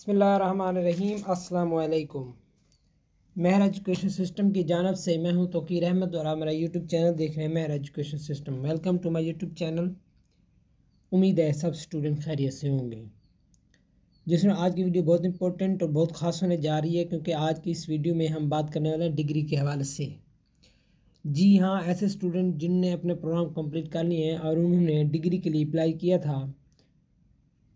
बसमीम् अल्लाम महर education system की जानब से मैं हूं तोकीर अहमद और आप मेरा यूट्यूब चैनल देख रहे हैं महर education system welcome to my YouTube channel उम्मीद है सब स्टूडेंट खैरियत से होंगे जिसमें आज की वीडियो बहुत इंपॉर्टेंट और बहुत ख़ास होने जा रही है क्योंकि आज की इस वीडियो में हम बात करने वाले हैं डिग्री के हवाले से जी हाँ ऐसे स्टूडेंट जिनने अपने प्रोग्राम कम्प्लीट कर लिए हैं और उन्होंने डिग्री के लिए अप्लाई किया था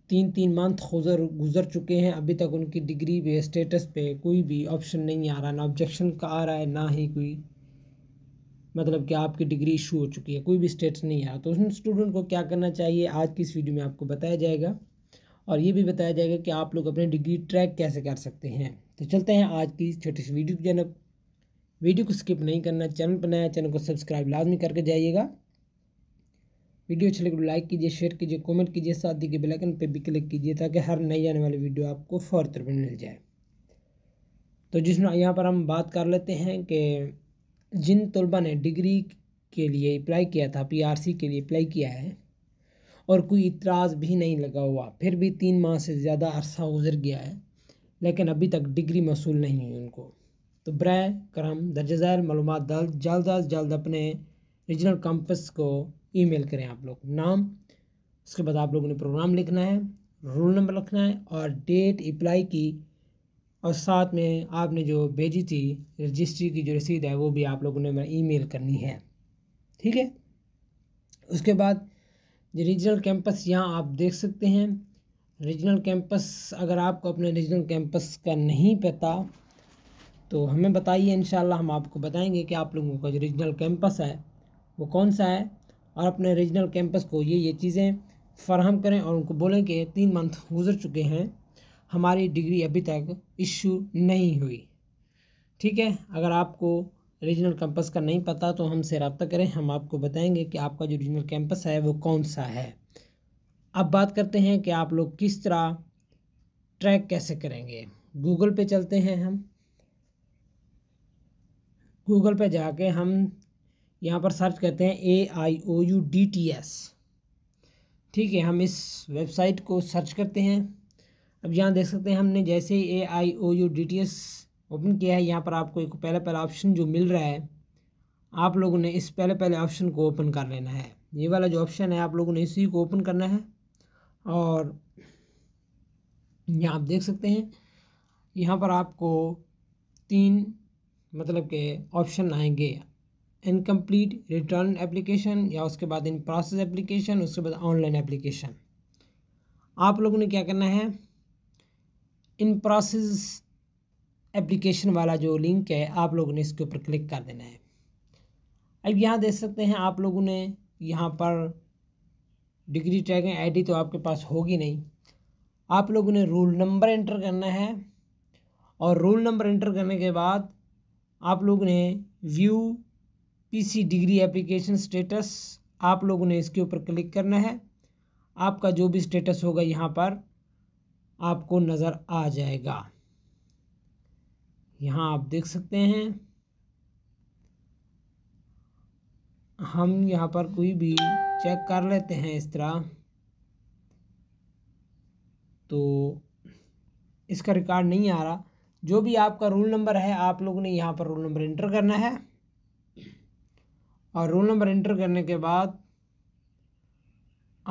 तीन तीन मंथ गुजर गुजर चुके हैं अभी तक उनकी डिग्री पे स्टेटस पे कोई भी ऑप्शन नहीं आ रहा ना ऑब्जेक्शन का आ रहा है ना ही कोई मतलब कि आपकी डिग्री इशू हो चुकी है कोई भी स्टेटस नहीं आ रहा तो उन स्टूडेंट को क्या करना चाहिए आज की इस वीडियो में आपको बताया जाएगा और ये भी बताया जाएगा कि आप लोग अपनी डिग्री ट्रैक कैसे कर सकते हैं तो चलते हैं आज की छोटी सी वीडियो की जनब वीडियो को स्किप नहीं करना चैनल पर नया चैनल को सब्सक्राइब लाजमी करके जाइएगा वीडियो अच्छी लगे तो लाइक कीजिए शेयर कीजिए कमेंट कीजिए साथ दीजिए के बेलाइकन पर भी क्लिक कीजिए ताकि हर नई आने वाली वीडियो आपको फौर तौर पर मिल जाए तो जिसमें यहाँ पर हम बात कर लेते हैं कि जिन तलबा ने डिग्री के लिए अप्लाई किया था पीआरसी के लिए अप्लाई किया है और कोई इतराज़ भी नहीं लगा हुआ फिर भी तीन माह से ज़्यादा अरसा गुजर गया है लेकिन अभी तक डिग्री मौसू नहीं हुई उनको तो बर करम दर्जा मालूम जल्द अज जल्द अपने रीजनल कैंपस को ईमेल करें आप लोग नाम उसके बाद आप लोगों ने प्रोग्राम लिखना है रोल नंबर लिखना है और डेट अप्लाई की और साथ में आपने जो भेजी थी रजिस्ट्री की जो रसीद है वो भी आप लोगों ने ईमेल करनी है ठीक है उसके बाद रीजनल कैंपस यहाँ आप देख सकते हैं रीजनल कैंपस अगर आपको अपने रीजनल कैंपस का नहीं पता तो हमें बताइए इन हम आपको बताएंगे कि आप लोगों का जो रीजनल कैंपस है वो कौन सा है और अपने रीजनल कैंपस को ये ये चीज़ें फराहम करें और उनको बोलें कि तीन मंथ गुजर चुके हैं हमारी डिग्री अभी तक इशू नहीं हुई ठीक है अगर आपको रीजनल कैंपस का नहीं पता तो हमसे रबता करें हम आपको बताएंगे कि आपका जो रीजनल कैंपस है वो कौन सा है अब बात करते हैं कि आप लोग किस तरह ट्रैक कैसे करेंगे गूगल पे चलते हैं हम गूगल पे जाके हम यहाँ पर सर्च करते हैं A I O U D T S ठीक है हम इस वेबसाइट को सर्च करते हैं अब यहाँ देख सकते हैं हमने जैसे A I O U D T S open किया है यहाँ पर आपको एक पहला पहला ऑप्शन जो मिल रहा है आप लोगों ने इस पहले पहले ऑप्शन को ओपन कर लेना है ये वाला जो ऑप्शन है आप लोगों ने इसी को ओपन करना है और यहाँ आप देख सकते हैं यहाँ पर आपको तीन मतलब के ऑप्शन आएंगे इनकम्प्लीट रिटर्न एप्लीकेशन या उसके बाद इन प्रोसेस एप्लीकेशन उसके बाद ऑनलाइन एप्लीकेशन आप लोगों ने क्या करना है इन प्रोसेस एप्लीकेशन वाला जो लिंक है आप लोगों ने इसके ऊपर क्लिक कर देना है अब यहाँ देख सकते हैं आप लोगों ने यहाँ पर डिग्री ट्रैकिंग आईडी तो आपके पास होगी नहीं आप लोगों ने रोल नंबर एंटर करना है और रोल नंबर एंटर करने के बाद आप लोगों ने view PC degree application status आप लोगों ने इसके ऊपर क्लिक करना है आपका जो भी स्टेटस होगा यहाँ पर आपको नज़र आ जाएगा यहाँ आप देख सकते हैं हम यहाँ पर कोई भी चेक कर लेते हैं इस तरह तो इसका रिकॉर्ड नहीं आ रहा जो भी आपका रोल नंबर है आप लोगों ने यहाँ पर रोल नंबर इंटर करना है और रोल नंबर एंटर करने के बाद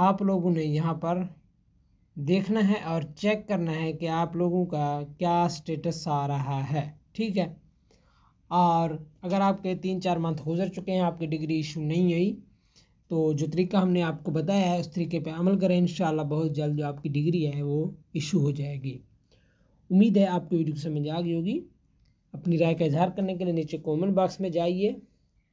आप लोगों ने यहाँ पर देखना है और चेक करना है कि आप लोगों का क्या स्टेटस आ रहा है ठीक है और अगर आपके तीन चार मंथ गुजर चुके हैं आपकी डिग्री इशू नहीं हुई तो जो तरीका हमने आपको बताया है उस तरीके पे अमल करें इन बहुत जल्द जो आपकी डिग्री है वो इशू हो जाएगी उम्मीद है आपको वीडियो समझ आ गई होगी अपनी राय का इजहार करने के लिए नीचे कॉमेंट बॉक्स में जाइए